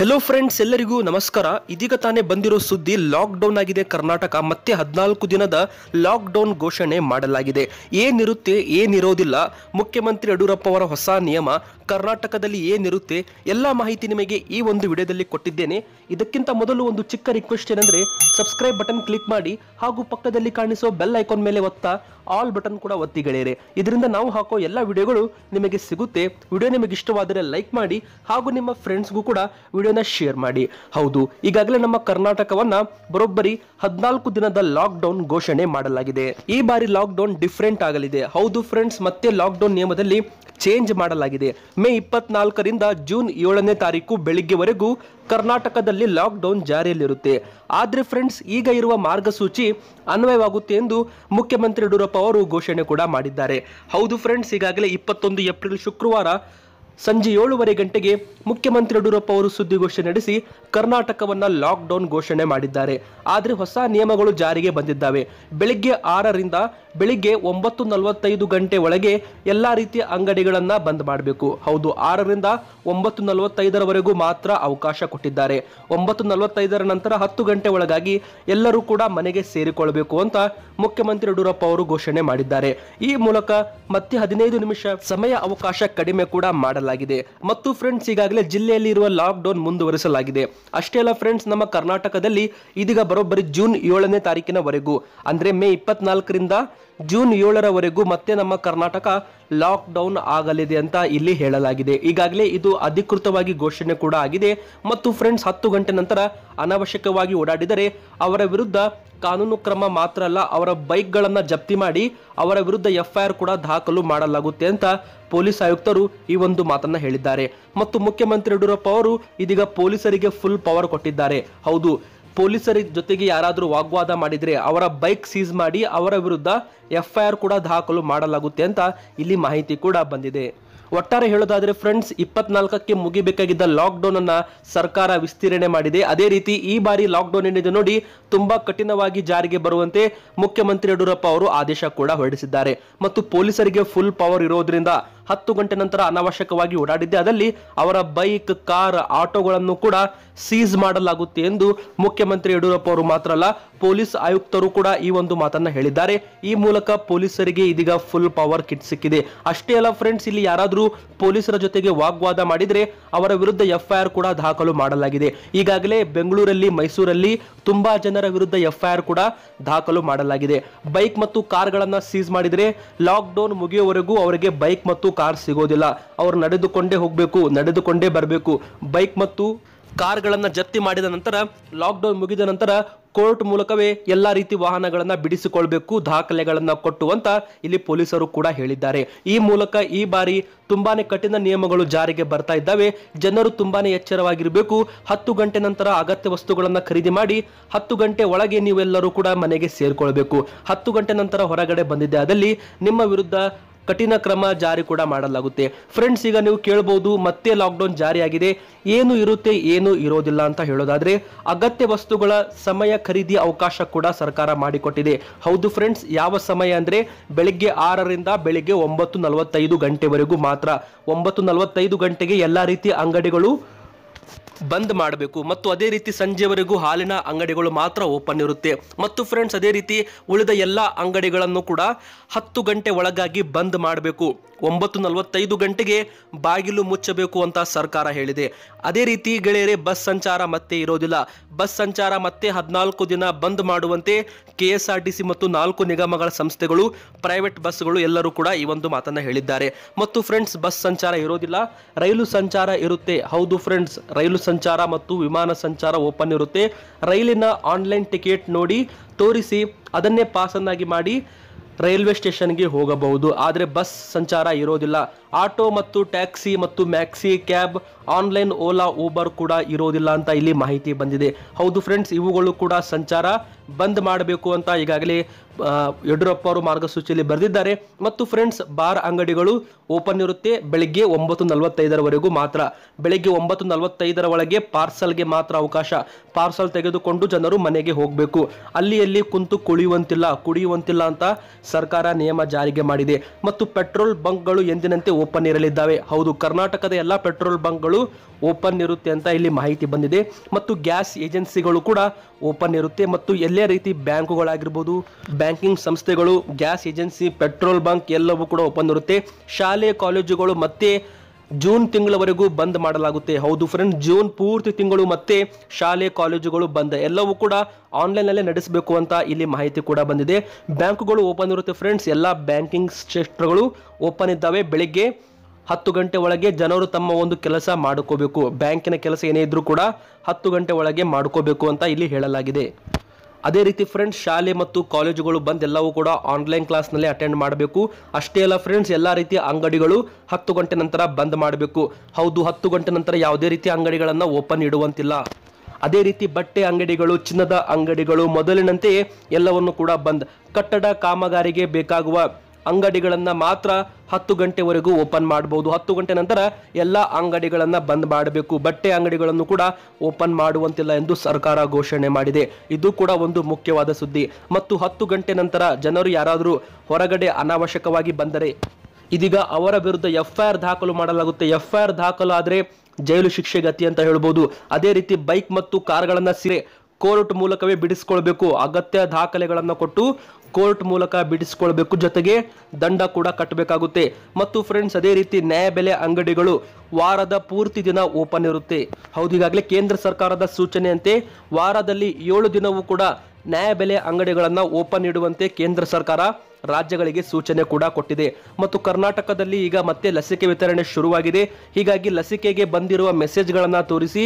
hello friends ಎಲ್ಲರಿಗೂ ನಮಸ್ಕಾರ ಇದೀಗ ತಾನೇ ಬಂದಿರೋ ಸುದ್ದಿ ಲಾಕ್ಡೌನ್ ಆಗಿದೆ ಕರ್ನಾಟಕ ಮತ್ತೆ ಹದಿನಾಲ್ಕು ದಿನದ ಲಾಕ್ ಡೌನ್ ಘೋಷಣೆ ಮಾಡಲಾಗಿದೆ ಏನಿರುತ್ತೆ ಏನಿರೋದಿಲ್ಲ ಮುಖ್ಯಮಂತ್ರಿ ಯಡಿಯೂರಪ್ಪ ಅವರ ಹೊಸ ನಿಯಮ ಕರ್ನಾಟಕದಲ್ಲಿ ಏನಿರುತ್ತೆ ಎಲ್ಲ ಮಾಹಿತಿ ನಿಮಗೆ ಈ ಒಂದು ವಿಡಿಯೋದಲ್ಲಿ ಕೊಟ್ಟಿದ್ದೇನೆ ಇದಕ್ಕಿಂತ ಮೊದಲು ಒಂದು ಚಿಕ್ಕ ರಿಕ್ವೆಸ್ಟ್ ಏನಂದ್ರೆ ಸಬ್ಸ್ಕ್ರೈಬ್ ಬಟನ್ ಕ್ಲಿಕ್ ಮಾಡಿ ಹಾಗೂ ಪಕ್ಕದಲ್ಲಿ ಕಾಣಿಸೋ ಬೆಲ್ ಐಕಾನ್ ಮೇಲೆ ಒತ್ತಾ ಆಲ್ ಬಟನ್ ಕೂಡ ಗೆಳೆಯರೆ ಇದರಿಂದ ನಾವು ಹಾಕೋ ಎಲ್ಲ ವಿಡಿಯೋಗಳು ನಿಮಗೆ ಸಿಗುತ್ತೆ ವಿಡಿಯೋ ನಿಮಗೆ ಇಷ್ಟವಾದರೆ ಲೈಕ್ ಮಾಡಿ ಹಾಗೂ ನಿಮ್ಮ ಫ್ರೆಂಡ್ಸ್ಗೂ ಕೂಡ ವಿಡಿಯೋನ ಶೇರ್ ಮಾಡಿ ಹೌದು ಈಗಾಗಲೇ ನಮ್ಮ ಕರ್ನಾಟಕವನ್ನ ಬರೋಬ್ಬರಿ ಹದಿನಾಲ್ಕು ದಿನದ ಲಾಕ್ಡೌನ್ ಘೋಷಣೆ ಮಾಡಲಾಗಿದೆ ಈ ಬಾರಿ ಲಾಕ್ಡೌನ್ ಡಿಫ್ರೆಂಟ್ ಆಗಲಿದೆ ಹೌದು ಫ್ರೆಂಡ್ಸ್ ಮತ್ತೆ ಲಾಕ್ಡೌನ್ ನಿಯಮದಲ್ಲಿ ಚೇಂಜ್ ಮಾಡಲಾಗಿದೆ ಮೇ ಇಪ್ಪತ್ನಾಲ್ಕರಿಂದ ಜೂನ್ ಏಳನೇ ತಾರೀಕು ಬೆಳಿಗ್ಗೆವರೆಗೂ ಕರ್ನಾಟಕದಲ್ಲಿ ಲಾಕ್ಡೌನ್ ಜಾರಿಯಲ್ಲಿರುತ್ತೆ ಆದರೆ ಫ್ರೆಂಡ್ಸ್ ಈಗ ಇರುವ ಮಾರ್ಗಸೂಚಿ ಅನ್ವಯವಾಗುತ್ತೆ ಎಂದು ಮುಖ್ಯಮಂತ್ರಿ ಯಡಿಯೂರಪ್ಪ ಅವರು ಘೋಷಣೆ ಕೂಡ ಮಾಡಿದ್ದಾರೆ ಹೌದು ಫ್ರೆಂಡ್ಸ್ ಈಗಾಗಲೇ ಇಪ್ಪತ್ತೊಂದು ಏಪ್ರಿಲ್ ಶುಕ್ರವಾರ ಸಂಜೆ ಏಳುವರೆ ಗಂಟೆಗೆ ಮುಖ್ಯಮಂತ್ರಿ ಯಡಿಯೂರಪ್ಪ ಅವರು ಸುದ್ದಿಗೋಷ್ಠಿ ನಡೆಸಿ ಕರ್ನಾಟಕವನ್ನು ಲಾಕ್ಡೌನ್ ಘೋಷಣೆ ಮಾಡಿದ್ದಾರೆ ಆದರೆ ಹೊಸ ನಿಯಮಗಳು ಜಾರಿಗೆ ಬಂದಿದ್ದಾವೆ ಬೆಳಿಗ್ಗೆ ಆರರಿಂದ ಬೆಳಿಗ್ಗೆ ಒಂಬತ್ತು ನಲವತ್ತೈದು ಗಂಟೆ ಒಳಗೆ ಎಲ್ಲ ರೀತಿಯ ಅಂಗಡಿಗಳನ್ನು ಬಂದ್ ಮಾಡಬೇಕು ಹೌದು ಆರರಿಂದ ಒಂಬತ್ತು ನಲವತ್ತೈದರವರೆಗೂ ಮಾತ್ರ ಅವಕಾಶ ಕೊಟ್ಟಿದ್ದಾರೆ ಒಂಬತ್ತು ನಲವತ್ತೈದರ ನಂತರ ಹತ್ತು ಗಂಟೆ ಒಳಗಾಗಿ ಎಲ್ಲರೂ ಕೂಡ ಮನೆಗೆ ಸೇರಿಕೊಳ್ಳಬೇಕು ಅಂತ ಮುಖ್ಯಮಂತ್ರಿ ಯಡಿಯೂರಪ್ಪ ಅವರು ಘೋಷಣೆ ಮಾಡಿದ್ದಾರೆ ಈ ಮೂಲಕ ಮತ್ತೆ ಹದಿನೈದು ನಿಮಿಷ ಸಮಯ ಅವಕಾಶ ಕಡಿಮೆ ಕೂಡ ಮಾಡಲಾಗಿದೆ ಮತ್ತು ಫ್ರೆಂಡ್ಸ್ ಈಗಾಗಲೇ ಜಿಲ್ಲೆಯಲ್ಲಿ ಇರುವ ಲಾಕ್ಡೌನ್ ಮುಂದುವರಿಸಲಾಗಿದೆ ಅಷ್ಟೇ ಅಲ್ಲ ಫ್ರೆಂಡ್ಸ್ ನಮ್ಮ ಕರ್ನಾಟಕದಲ್ಲಿ ಇದೀಗ ಬರೋಬ್ಬರಿ ಜೂನ್ ಏಳನೇ ತಾರೀಕಿನವರೆಗೂ ಅಂದ್ರೆ ಮೇ ಇಪ್ಪತ್ನಾಲ್ಕರಿಂದ ಜೂನ್ ಏಳರವರೆಗೂ ಮತ್ತೆ ನಮ್ಮ ಕರ್ನಾಟಕ ಲಾಕ್ ಡೌನ್ ಆಗಲಿದೆ ಅಂತ ಇಲ್ಲಿ ಹೇಳಲಾಗಿದೆ ಈಗಾಗಲೇ ಇದು ಅಧಿಕೃತವಾಗಿ ಘೋಷಣೆ ಕೂಡ ಆಗಿದೆ ಮತ್ತು ಫ್ರೆಂಡ್ಸ್ ಹತ್ತು ಗಂಟೆ ನಂತರ ಅನವಶ್ಯಕವಾಗಿ ಓಡಾಡಿದರೆ ಅವರ ವಿರುದ್ಧ ಕಾನೂನು ಕ್ರಮ ಮಾತ್ರ ಅಲ್ಲ ಅವರ ಬೈಕ್ಗಳನ್ನು ಜಪ್ತಿ ಮಾಡಿ ಅವರ ವಿರುದ್ಧ ಎಫ್ಐಆರ್ ಕೂಡ ದಾಖಲು ಮಾಡಲಾಗುತ್ತೆ ಅಂತ ಪೊಲೀಸ್ ಆಯುಕ್ತರು ಈ ಒಂದು ಮಾತನ್ನ ಹೇಳಿದ್ದಾರೆ ಮತ್ತು ಮುಖ್ಯಮಂತ್ರಿ ಯಡಿಯೂರಪ್ಪ ಅವರು ಇದೀಗ ಪೊಲೀಸರಿಗೆ ಫುಲ್ ಪವರ್ ಕೊಟ್ಟಿದ್ದಾರೆ ಹೌದು ಪೊಲೀಸರ ಜೊತೆಗೆ ಯಾರಾದರೂ ವಾಗ್ವಾದ ಮಾಡಿದರೆ ಅವರ ಬೈಕ್ ಸೀಸ್ ಮಾಡಿ ಅವರ ವಿರುದ್ಧ ಎಫ್ಐಆರ್ ಕೂಡ ದಾಖಲು ಮಾಡಲಾಗುತ್ತೆ ಅಂತ ಇಲ್ಲಿ ಮಾಹಿತಿ ಕೂಡ ಬಂದಿದೆ ಒಟ್ಟಾರೆ ಹೇಳೋದಾದರೆ ಫ್ರೆಂಡ್ಸ್ ಇಪ್ಪತ್ನಾಲ್ಕಕ್ಕೆ ಮುಗಿಬೇಕಾಗಿದ್ದ ಲಾಕ್ಡೌನ್ ಅನ್ನ ಸರ್ಕಾರ ವಿಸ್ತೀರ್ಣೆ ಮಾಡಿದೆ ಅದೇ ರೀತಿ ಈ ಬಾರಿ ಲಾಕ್ಡೌನ್ ಏನಿದೆ ನೋಡಿ ತುಂಬಾ ಕಠಿಣವಾಗಿ ಜಾರಿಗೆ ಬರುವಂತೆ ಮುಖ್ಯಮಂತ್ರಿ ಯಡಿಯೂರಪ್ಪ ಅವರು ಆದೇಶ ಕೂಡ ಹೊರಡಿಸಿದ್ದಾರೆ ಮತ್ತು ಪೊಲೀಸರಿಗೆ ಫುಲ್ ಪವರ್ ಇರೋದ್ರಿಂದ ಹತ್ತು ಗಂಟೆ ನಂತರ ಅನಾವಶ್ಯಕವಾಗಿ ಓಡಾಡಿದ್ದೆ ಅದರಲ್ಲಿ ಅವರ ಬೈಕ್ ಕಾರ್ ಆಟೋಗಳನ್ನು ಕೂಡ ಸೀಸ್ ಮಾಡಲಾಗುತ್ತೆ ಎಂದು ಮುಖ್ಯಮಂತ್ರಿ ಯಡಿಯೂರಪ್ಪ ಅವರು ಮಾತ್ರ ಅಲ್ಲ ಪೊಲೀಸ್ ಆಯುಕ್ತರು ಕೂಡ ಈ ಒಂದು ಮಾತನ್ನ ಹೇಳಿದ್ದಾರೆ ಈ ಮೂಲಕ ಪೊಲೀಸರಿಗೆ ಇದೀಗ ಫುಲ್ ಪವರ್ ಕಿಟ್ ಸಿಕ್ಕಿದೆ ಅಷ್ಟೇ ಅಲ್ಲ ಫ್ರೆಂಡ್ಸ್ ಇಲ್ಲಿ ಯಾರಾದರೂ ಪೊಲೀಸರ ಜೊತೆಗೆ ವಾಗ್ವಾದ ಮಾಡಿದ್ರೆ ಅವರ ವಿರುದ್ಧ ಎಫ್ಐಆರ್ ಕೂಡ ದಾಖಲು ಮಾಡಲಾಗಿದೆ ಈಗಾಗಲೇ ಬೆಂಗಳೂರಲ್ಲಿ ಮೈಸೂರಲ್ಲಿ ತುಂಬಾ ಜನರ ವಿರುದ್ಧ ಎಫ್ಐಆರ್ ಕೂಡ ದಾಖಲು ಮಾಡಲಾಗಿದೆ ಬೈಕ್ ಮತ್ತು ಕಾರ್ಗಳನ್ನು ಸೀಸ್ ಮಾಡಿದರೆ ಲಾಕ್ಡೌನ್ ಮುಗಿಯುವವರೆಗೂ ಅವರಿಗೆ ಬೈಕ್ ಮತ್ತು ಕಾರ್ ಸಿಗೋದಿಲ್ಲ ಅವರು ನಡೆದುಕೊಂಡೇ ಹೋಗಬೇಕು ನಡೆದುಕೊಂಡೇ ಬರಬೇಕು ಬೈಕ್ ಮತ್ತು ಕಾರ್ಗಳನ್ನು ಜಪ್ತಿ ಮಾಡಿದ ನಂತರ ಲಾಕ್ಡೌನ್ ಮುಗಿದ ನಂತರ ಕೋರ್ಟ್ ಮೂಲಕವೇ ಎಲ್ಲಾ ರೀತಿ ವಾಹನಗಳನ್ನು ಬಿಡಿಸಿಕೊಳ್ಬೇಕು ದಾಖಲೆಗಳನ್ನು ಕೊಟ್ಟು ಅಂತ ಇಲ್ಲಿ ಪೊಲೀಸರು ಕೂಡ ಹೇಳಿದ್ದಾರೆ ಈ ಮೂಲಕ ಈ ಬಾರಿ ತುಂಬಾನೇ ಕಠಿಣ ನಿಯಮಗಳು ಜಾರಿಗೆ ಬರ್ತಾ ಇದ್ದಾವೆ ಜನರು ತುಂಬಾನೇ ಎಚ್ಚರವಾಗಿರಬೇಕು ಹತ್ತು ಗಂಟೆ ನಂತರ ಅಗತ್ಯ ವಸ್ತುಗಳನ್ನು ಖರೀದಿ ಮಾಡಿ ಹತ್ತು ಗಂಟೆ ಒಳಗೆ ನೀವೆಲ್ಲರೂ ಕೂಡ ಮನೆಗೆ ಸೇರಿಕೊಳ್ಬೇಕು ಹತ್ತು ಗಂಟೆ ನಂತರ ಹೊರಗಡೆ ಬಂದಿದ್ದೆ ಅದಲ್ಲಿ ನಿಮ್ಮ ವಿರುದ್ಧ ಕಠಿಣ ಕ್ರಮ ಜಾರಿ ಕೂಡ ಮಾಡಲಾಗುತ್ತೆ ಫ್ರೆಂಡ್ಸ್ ಈಗ ನೀವು ಕೇಳಬಹುದು ಮತ್ತೆ ಲಾಕ್ಡೌನ್ ಜಾರಿಯಾಗಿದೆ ಏನು ಇರುತ್ತೆ ಏನು ಇರೋದಿಲ್ಲ ಅಂತ ಹೇಳೋದಾದ್ರೆ ಅಗತ್ಯ ವಸ್ತುಗಳ ಸಮಯ ಖರೀದಿ ಅವಕಾಶ ಕೂಡ ಸರ್ಕಾರ ಮಾಡಿಕೊಟ್ಟಿದೆ ಹೌದು ಫ್ರೆಂಡ್ಸ್ ಯಾವ ಸಮಯ ಅಂದ್ರೆ ಬೆಳಿಗ್ಗೆ ಆರರಿಂದ ಬೆಳಿಗ್ಗೆ ಒಂಬತ್ತು ನಲವತ್ತೈದು ಗಂಟೆವರೆಗೂ ಮಾತ್ರ ಒಂಬತ್ತು ನಲವತ್ತೈದು ಗಂಟೆಗೆ ಎಲ್ಲ ರೀತಿಯ ಅಂಗಡಿಗಳು ಬಂದ್ ಮಾಡಬೇಕು ಮತ್ತು ಅದೇ ರೀತಿ ಸಂಜೆವರೆಗೂ ಹಾಲಿನ ಅಂಗಡಿಗಳು ಮಾತ್ರ ಓಪನ್ ಇರುತ್ತೆ ಮತ್ತು ಫ್ರೆಂಡ್ಸ್ ಅದೇ ರೀತಿ ಉಳಿದ ಎಲ್ಲ ಅಂಗಡಿಗಳನ್ನು ಕೂಡ ಹತ್ತು ಗಂಟೆ ಒಳಗಾಗಿ ಬಂದ್ ಮಾಡಬೇಕು ಒಂಬತ್ತು ನಲವತ್ತೈದು ಗಂಟೆಗೆ ಬಾಗಿಲು ಮುಚ್ಚಬೇಕು ಅಂತ ಸರ್ಕಾರ ಹೇಳಿದೆ ಅದೇ ರೀತಿ ಗೆಳೆಯರೆ ಬಸ್ ಸಂಚಾರ ಮತ್ತೆ ಇರೋದಿಲ್ಲ ಬಸ್ ಸಂಚಾರ ಮತ್ತೆ ಹದಿನಾಲ್ಕು ದಿನ ಬಂದ್ ಮಾಡುವಂತೆ K S R T C ಮತ್ತು ನಾಲ್ಕು ನಿಗಮಗಳ ಸಂಸ್ಥೆಗಳು ಪ್ರೈವೇಟ್ ಬಸ್ಗಳು ಎಲ್ಲರೂ ಕೂಡ ಈ ಒಂದು ಮಾತನ್ನು ಹೇಳಿದ್ದಾರೆ ಮತ್ತು ಫ್ರೆಂಡ್ಸ್ ಬಸ್ ಸಂಚಾರ ಇರೋದಿಲ್ಲ ರೈಲು ಸಂಚಾರ ಇರುತ್ತೆ ಹೌದು ಫ್ರೆಂಡ್ಸ್ ರೈಲು ಸಂಚಾರ ಮತ್ತು ವಿಮಾನ ಸಂಚಾರ ಓಪನ್ ಇರುತ್ತೆ ರೈಲಿನ ಆನ್ಲೈನ್ ಟಿಕೆಟ್ ನೋಡಿ ತೋರಿಸಿ ಅದನ್ನೇ ಪಾಸನ್ನಾಗಿ ಮಾಡಿ ರೈಲ್ವೆ ಸ್ಟೇಷನ್ಗೆ ಹೋಗಬಹುದು ಆದರೆ ಬಸ್ ಸಂಚಾರ ಇರೋದಿಲ್ಲ ಆಟೋ ಮತ್ತು ಟ್ಯಾಕ್ಸಿ ಮತ್ತು maxi cab online Ola Uber ಕೂಡ ಇರೋದಿಲ್ಲ ಅಂತ ಇಲ್ಲಿ ಮಾಹಿತಿ ಬಂದಿದೆ ಹೌದು ಫ್ರೆಂಡ್ಸ್ ಇವುಗಳು ಕೂಡ ಸಂಚಾರ ಬಂದ್ ಮಾಡಬೇಕು ಅಂತ ಈಗಾಗಲೇ ಯಡಿಯೂರಪ್ಪ ಅವರು ಮಾರ್ಗಸೂಚಿಯಲ್ಲಿ ಬರೆದಿದ್ದಾರೆ ಮತ್ತು ಫ್ರೆಂಡ್ಸ್ ಬಾರ್ ಅಂಗಡಿಗಳು ಓಪನ್ ಇರುತ್ತೆ ಬೆಳಿಗ್ಗೆ ಒಂಬತ್ತು ನಲವತ್ತೈದರವರೆಗೂ ಮಾತ್ರ ಬೆಳಿಗ್ಗೆ ಒಂಬತ್ತು ನಲವತ್ತೈದರ ಒಳಗೆ ಪಾರ್ಸಲ್ಗೆ ಮಾತ್ರ ಅವಕಾಶ ಪಾರ್ಸಲ್ ತೆಗೆದುಕೊಂಡು ಜನರು ಮನೆಗೆ ಹೋಗಬೇಕು ಅಲ್ಲಿ ಅಲ್ಲಿ ಕುಂತು ಕುಳಿಯುವಂತಿಲ್ಲ ಕುಡಿಯುವಂತಿಲ್ಲ ಅಂತ ಸರ್ಕಾರ ನಿಯಮ ಜಾರಿಗೆ ಮಾಡಿದೆ ಮತ್ತು ಪೆಟ್ರೋಲ್ ಬಂಕ್ಗಳು ಎಂದಿನಂತೆ ಓಪನ್ ಇರಲಿದ್ದಾವೆ ಹೌದು ಕರ್ನಾಟಕದ ಎಲ್ಲ ಪೆಟ್ರೋಲ್ ಬಂಕ್ಗಳು ಓಪನ್ ಇರುತ್ತೆ ಅಂತ ಇಲ್ಲಿ ಮಾಹಿತಿ ಬಂದಿದೆ ಮತ್ತು ಗ್ಯಾಸ್ ಏಜೆನ್ಸಿಗಳು ಕೂಡ ಓಪನ್ ಇರುತ್ತೆ ಮತ್ತು ಎಲ್ಲೇ ರೀತಿ ಬ್ಯಾಂಕುಗಳಾಗಿರ್ಬೋದು ಬ್ಯಾಂಕಿಂಗ್ ಸಂಸ್ಥೆಗಳು ಗ್ಯಾಸ್ ಏಜೆನ್ಸಿ ಪೆಟ್ರೋಲ್ ಬಂಕ್ ಎಲ್ಲವೂ ಕೂಡ ಓಪನ್ ಇರುತ್ತೆ ಶಾಲೆ ಕಾಲೇಜುಗಳು ಮತ್ತೆ ಜೂನ್ ತಿಂಗಳವರೆಗೂ ಬಂದ್ ಮಾಡಲಾಗುತ್ತೆ ಹೌದು ಫ್ರೆಂಡ್ಸ್ ಜೂನ್ ಪೂರ್ತಿ ತಿಂಗಳು ಮತ್ತೆ ಶಾಲೆ ಕಾಲೇಜುಗಳು ಬಂದ್ ಎಲ್ಲವೂ ಕೂಡ ಆನ್ಲೈನ್ ಆನ್ಲೈನಲ್ಲೇ ನಡೆಸಬೇಕು ಅಂತ ಇಲ್ಲಿ ಮಾಹಿತಿ ಕೂಡ ಬಂದಿದೆ ಬ್ಯಾಂಕ್ಗಳು ಓಪನ್ ಇರುತ್ತೆ ಫ್ರೆಂಡ್ಸ್ ಎಲ್ಲ ಬ್ಯಾಂಕಿಂಗ್ ಸೆಕ್ಟರ್ಗಳು ಓಪನ್ ಇದ್ದಾವೆ ಬೆಳಿಗ್ಗೆ ಹತ್ತು ಗಂಟೆ ಒಳಗೆ ಜನರು ತಮ್ಮ ಒಂದು ಕೆಲಸ ಮಾಡ್ಕೋಬೇಕು ಬ್ಯಾಂಕಿನ ಕೆಲಸ ಏನೇ ಇದ್ರೂ ಕೂಡ ಹತ್ತು ಗಂಟೆ ಒಳಗೆ ಮಾಡ್ಕೋಬೇಕು ಅಂತ ಇಲ್ಲಿ ಹೇಳಲಾಗಿದೆ ಅದೇ ರೀತಿ ಫ್ರೆಂಡ್ಸ್ ಶಾಲೆ ಮತ್ತು ಕಾಲೇಜುಗಳು ಬಂದ್ ಎಲ್ಲವೂ ಕೂಡ ಆನ್ಲೈನ್ ನಲ್ಲಿ ಅಟೆಂಡ್ ಮಾಡಬೇಕು ಅಷ್ಟೇ ಅಲ್ಲ ಫ್ರೆಂಡ್ಸ್ ಎಲ್ಲಾ ರೀತಿಯ ಅಂಗಡಿಗಳು ಹತ್ತು ಗಂಟೆ ನಂತರ ಬಂದ್ ಮಾಡಬೇಕು ಹೌದು ಹತ್ತು ಗಂಟೆ ನಂತರ ಯಾವುದೇ ರೀತಿಯ ಅಂಗಡಿಗಳನ್ನು ಓಪನ್ ಇಡುವಂತಿಲ್ಲ ಅದೇ ರೀತಿ ಬಟ್ಟೆ ಅಂಗಡಿಗಳು ಚಿನ್ನದ ಅಂಗಡಿಗಳು ಮೊದಲಿನಂತೆ ಎಲ್ಲವನ್ನು ಕೂಡ ಬಂದ್ ಕಟ್ಟಡ ಕಾಮಗಾರಿಗೆ ಬೇಕಾಗುವ ಅಂಗಡಿಗಳನ್ನು ಮಾತ್ರ ಹತ್ತು ಗಂಟೆವರೆಗೂ ಓಪನ್ ಮಾಡಬಹುದು ಹತ್ತು ಗಂಟೆ ನಂತರ ಎಲ್ಲ ಅಂಗಡಿಗಳನ್ನು ಬಂದ್ ಮಾಡಬೇಕು ಬಟ್ಟೆ ಅಂಗಡಿಗಳನ್ನು ಕೂಡ ಓಪನ್ ಮಾಡುವಂತಿಲ್ಲ ಎಂದು ಸರ್ಕಾರ ಘೋಷಣೆ ಮಾಡಿದೆ ಇದು ಕೂಡ ಒಂದು ಮುಖ್ಯವಾದ ಸುದ್ದಿ ಮತ್ತು ಹತ್ತು ಗಂಟೆ ನಂತರ ಜನರು ಯಾರಾದರೂ ಹೊರಗಡೆ ಅನಾವಶ್ಯಕವಾಗಿ ಬಂದರೆ ಇದೀಗ ಅವರ ವಿರುದ್ಧ ಎಫ್ಐಆರ್ ದಾಖಲು ಮಾಡಲಾಗುತ್ತೆ ಎಫ್ಐಆರ್ ದಾಖಲಾದರೆ ಜೈಲು ಶಿಕ್ಷೆ ಗತಿ ಅಂತ ಹೇಳ್ಬೋದು ಅದೇ ರೀತಿ ಬೈಕ್ ಮತ್ತು ಕಾರ್ಗಳನ್ನು ಸಿರೆ ಕೋರ್ಟ್ ಮೂಲಕವೇ ಬಿಡಿಸ್ಕೊಳ್ಬೇಕು ಅಗತ್ಯ ದಾಖಲೆಗಳನ್ನು ಕೊಟ್ಟು ಕೋರ್ಟ್ ಮೂಲಕ ಬಿಡಿಸಿಕೊಳ್ಬೇಕು ಜೊತೆಗೆ ದಂಡ ಕೂಡ ಕಟ್ಟಬೇಕಾಗುತ್ತೆ ಮತ್ತು ಫ್ರೆಂಡ್ಸ್ ಅದೇ ರೀತಿ ನ್ಯಾಯಬೆಲೆ ಅಂಗಡಿಗಳು ವಾರದ ಪೂರ್ತಿ ದಿನ ಓಪನ್ ಇರುತ್ತೆ ಹೌದು ಈಗಾಗಲೇ ಕೇಂದ್ರ ಸರ್ಕಾರದ ಸೂಚನೆಯಂತೆ ವಾರದಲ್ಲಿ ಏಳು ದಿನವೂ ಕೂಡ ನ್ಯಾಯಬೆಲೆ ಅಂಗಡಿಗಳನ್ನು ಓಪನ್ ಇಡುವಂತೆ ಕೇಂದ್ರ ಸರ್ಕಾರ ರಾಜ್ಯಗಳಿಗೆ ಸೂಚನೆ ಕೂಡ ಕೊಟ್ಟಿದೆ ಮತ್ತು ಕರ್ನಾಟಕದಲ್ಲಿ ಈಗ ಮತ್ತೆ ಲಸಿಕೆ ವಿತರಣೆ ಶುರುವಾಗಿದೆ ಹೀಗಾಗಿ ಲಸಿಕೆಗೆ ಬಂದಿರುವ ಮೆಸೇಜ್ಗಳನ್ನು ತೋರಿಸಿ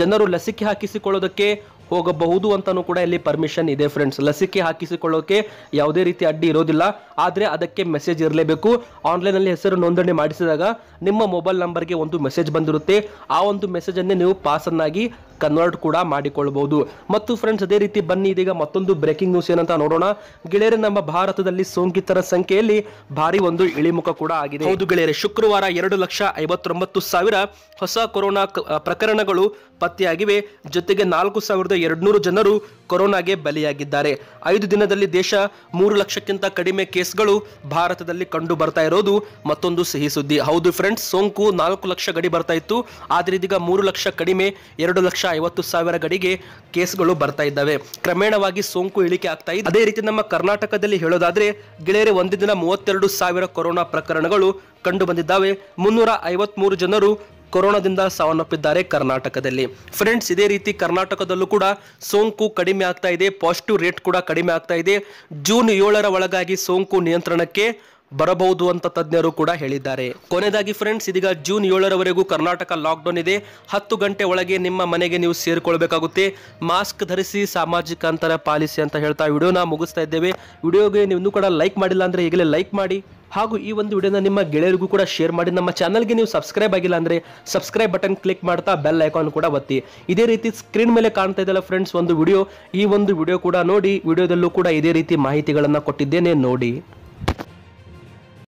ಜನರು ಲಸಿಕೆ ಹಾಕಿಸಿಕೊಳ್ಳೋದಕ್ಕೆ ಹೋಗಬಹುದು ಅಂತಲೂ ಕೂಡ ಇಲ್ಲಿ ಪರ್ಮಿಷನ್ ಇದೆ ಫ್ರೆಂಡ್ಸ್ ಲಸಿಕೆ ಹಾಕಿಸಿಕೊಳ್ಳೋಕೆ ಯಾವುದೇ ರೀತಿ ಅಡ್ಡಿ ಇರೋದಿಲ್ಲ ಆದರೆ ಅದಕ್ಕೆ ಮೆಸೇಜ್ ಇರಲೇಬೇಕು ಆನ್ಲೈನಲ್ಲಿ ಹೆಸರು ನೋಂದಣಿ ಮಾಡಿಸಿದಾಗ ನಿಮ್ಮ ಮೊಬೈಲ್ ನಂಬರ್ಗೆ ಒಂದು ಮೆಸೇಜ್ ಬಂದಿರುತ್ತೆ ಆ ಒಂದು ಮೆಸೇಜನ್ನೇ ನೀವು ಪಾಸನ್ನಾಗಿ ಕನ್ವರ್ಟ್ ಕೂಡ ಮಾಡಿಕೊಳ್ಳಬಹುದು ಮತ್ತು ಫ್ರೆಂಡ್ಸ್ ಅದೇ ರೀತಿ ಬನ್ನಿ ಇದೀಗ ಮತ್ತೊಂದು ಬ್ರೇಕಿಂಗ್ ನ್ಯೂಸ್ ಏನಂತ ನೋಡೋಣ ಗೆಳೆಯರೆ ನಮ್ಮ ಭಾರತದಲ್ಲಿ ಸೋಂಕಿತರ ಸಂಖ್ಯೆಯಲ್ಲಿ ಭಾರಿ ಒಂದು ಇಳಿಮುಖ ಕೂಡ ಆಗಿದೆ ಹೌದು ಗೆಳೆಯರೆ ಶುಕ್ರವಾರ ಎರಡು ಲಕ್ಷ ಐವತ್ತೊಂಬತ್ತು ಸಾವಿರ ಹೊಸ ಕೊರೋನಾ ಪ್ರಕರಣಗಳು ಪತ್ತೆಯಾಗಿವೆ ಜೊತೆಗೆ ನಾಲ್ಕು ಸಾವಿರದ ಎರಡ್ನೂರು ಜನರು ಕೊರೋನಾಗೆ ಬಲಿಯಾಗಿದ್ದಾರೆ ಐದು ದಿನದಲ್ಲಿ ದೇಶ ಮೂರು ಲಕ್ಷಕ್ಕಿಂತ ಕಡಿಮೆ ಕೇಸ್ಗಳು ಭಾರತದಲ್ಲಿ ಕಂಡು ಬರ್ತಾ ಇರೋದು ಮತ್ತೊಂದು ಸಿಹಿ ಸುದ್ದಿ ಹೌದು ಫ್ರೆಂಡ್ಸ್ ಸೋಂಕು ನಾಲ್ಕು ಲಕ್ಷ ಗಡಿ ಬರ್ತಾ ಇತ್ತು ಆದ್ರೆ ಇದೀಗ ಮೂರು ಲಕ್ಷ ಕಡಿಮೆ ಎರಡು ಲಕ್ಷ ಐವತ್ತು ಸಾವಿರ ಗಡಿಗೆ ಕೇಸ್ಗಳು ಬರ್ತಾ ಇದ್ದಾವೆ ಕ್ರಮೇಣವಾಗಿ ಸೋಂಕು ಇಳಿಕೆ ಆಗ್ತಾ ಇದೆ ಅದೇ ರೀತಿ ನಮ್ಮ ಕರ್ನಾಟಕದಲ್ಲಿ ಹೇಳೋದಾದ್ರೆ ಗೆಳೆಯರೆ ಒಂದೇ ದಿನ ಮೂವತ್ತೆರಡು ಸಾವಿರ ಕೊರೋನಾ ಪ್ರಕರಣಗಳು ಕಂಡು ಬಂದಿದ್ದಾವೆ ಮುನ್ನೂರ ಮೂರು ಜನರು ಕೊರೋನಾದಿಂದ ಸಾವನ್ನಪ್ಪಿದ್ದಾರೆ ಕರ್ನಾಟಕದಲ್ಲಿ ಫ್ರೆಂಡ್ಸ್ ಇದೇ ರೀತಿ ಕರ್ನಾಟಕದಲ್ಲೂ ಕೂಡ ಸೋಂಕು ಕಡಿಮೆ ಆಗ್ತಾ ಇದೆ ಪಾಸಿಟಿವ್ ರೇಟ್ ಕೂಡ ಕಡಿಮೆ ಆಗ್ತಾ ಇದೆ ಜೂನ್ ಏಳರ ಒಳಗಾಗಿ ಸೋಂಕು ನಿಯಂತ್ರಣಕ್ಕೆ ಬರಬಹುದು ಅಂತ ತಜ್ಞರು ಕೂಡ ಹೇಳಿದ್ದಾರೆ ಕೊನೆದಾಗಿ ಫ್ರೆಂಡ್ಸ್ ಇದೀಗ ಜೂನ್ ಏಳರವರೆಗೂ ಕರ್ನಾಟಕ ಲಾಕ್ಡೌನ್ ಇದೆ ಹತ್ತು ಗಂಟೆ ಒಳಗೆ ನಿಮ್ಮ ಮನೆಗೆ ನೀವು ಸೇರಿಕೊಳ್ಬೇಕಾಗುತ್ತೆ ಮಾಸ್ಕ್ ಧರಿಸಿ ಸಾಮಾಜಿಕ ಅಂತರ ಪಾಲಿಸಿ ಅಂತ ಹೇಳ್ತಾ ವಿಡಿಯೋನ ಮುಗಿಸ್ತಾ ಇದ್ದೇವೆ ವಿಡಿಯೋಗೆ ನೀವು ಕೂಡ ಲೈಕ್ ಮಾಡಿಲ್ಲ ಅಂದರೆ ಈಗಲೇ ಲೈಕ್ ಮಾಡಿ ಹಾಗೂ ಈ ಒಂದು ವಿಡಿಯೋನ ನಿಮ್ಮ ಗೆಳೆಯರಿಗೂ ಕೂಡ ಶೇರ್ ಮಾಡಿ ನಮ್ಮ ಚಾನಲ್ಗೆ ನೀವು ಸಬ್ಸ್ಕ್ರೈಬ್ ಆಗಿಲ್ಲ ಅಂದ್ರೆ ಸಬ್ಸ್ಕ್ರೈಬ್ ಬಟನ್ ಕ್ಲಿಕ್ ಮಾಡ್ತಾ ಬೆಲ್ ಐಕಾನ್ ಕೂಡ ಒತ್ತಿ ಇದೇ ರೀತಿ ಸ್ಕ್ರೀನ್ ಮೇಲೆ ಕಾಣ್ತಾ ಇದೆಯಲ್ಲ ಫ್ರೆಂಡ್ಸ್ ಒಂದು ವಿಡಿಯೋ ಈ ಒಂದು ವಿಡಿಯೋ ಕೂಡ ನೋಡಿ ವಿಡಿಯೋದಲ್ಲೂ ಕೂಡ ಇದೇ ರೀತಿ ಮಾಹಿತಿಗಳನ್ನು ಕೊಟ್ಟಿದ್ದೇನೆ ನೋಡಿ